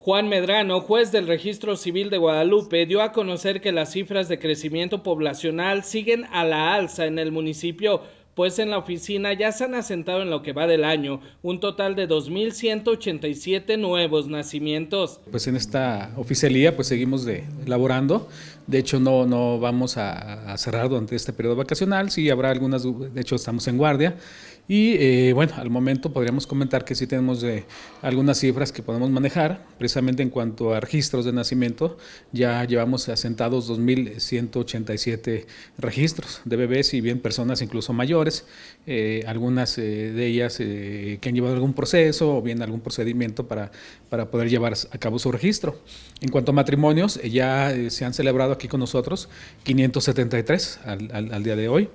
Juan Medrano, juez del Registro Civil de Guadalupe, dio a conocer que las cifras de crecimiento poblacional siguen a la alza en el municipio, pues en la oficina ya se han asentado en lo que va del año un total de 2.187 nuevos nacimientos. Pues en esta oficialía pues seguimos de, elaborando, de hecho no, no vamos a, cerrar durante este periodo vacacional, sí habrá algunas, de hecho estamos en guardia y eh, bueno, al momento podríamos comentar que sí tenemos eh, algunas cifras que podemos manejar, precisamente en cuanto a registros de nacimiento, ya llevamos asentados 2.187 registros de bebés y bien personas incluso mayores eh, algunas eh, de ellas eh, que han llevado algún proceso o bien algún procedimiento para, para poder llevar a cabo su registro. En cuanto a matrimonios, ya se han celebrado aquí con nosotros 573 al, al día de hoy.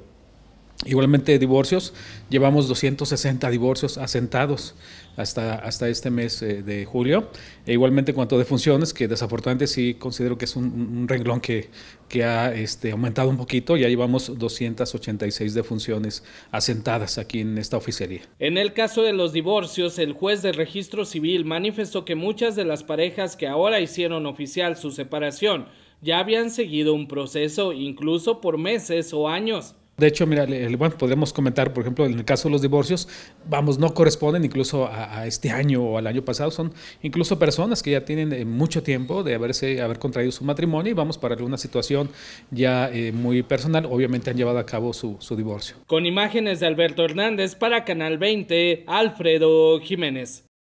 Igualmente divorcios, llevamos 260 divorcios asentados hasta, hasta este mes eh, de julio. E igualmente en cuanto a defunciones, que desafortunadamente sí considero que es un, renglón que, que ha este, aumentado un poquito, ya llevamos 286 defunciones asentadas aquí en esta oficería. En el caso de los divorcios, el juez de registro civil manifestó que muchas de las parejas que ahora hicieron oficial su separación ya habían seguido un proceso incluso por meses o años de hecho, mira, bueno, podemos comentar, por ejemplo, en el caso de los divorcios, vamos, no corresponden incluso a, este año o al año pasado, son incluso personas que ya tienen eh, mucho tiempo de haberse, haber contraído su matrimonio y vamos para una situación ya eh, muy personal, obviamente han llevado a cabo su, su divorcio. Con imágenes de Alberto Hernández para Canal 20, Alfredo Jiménez.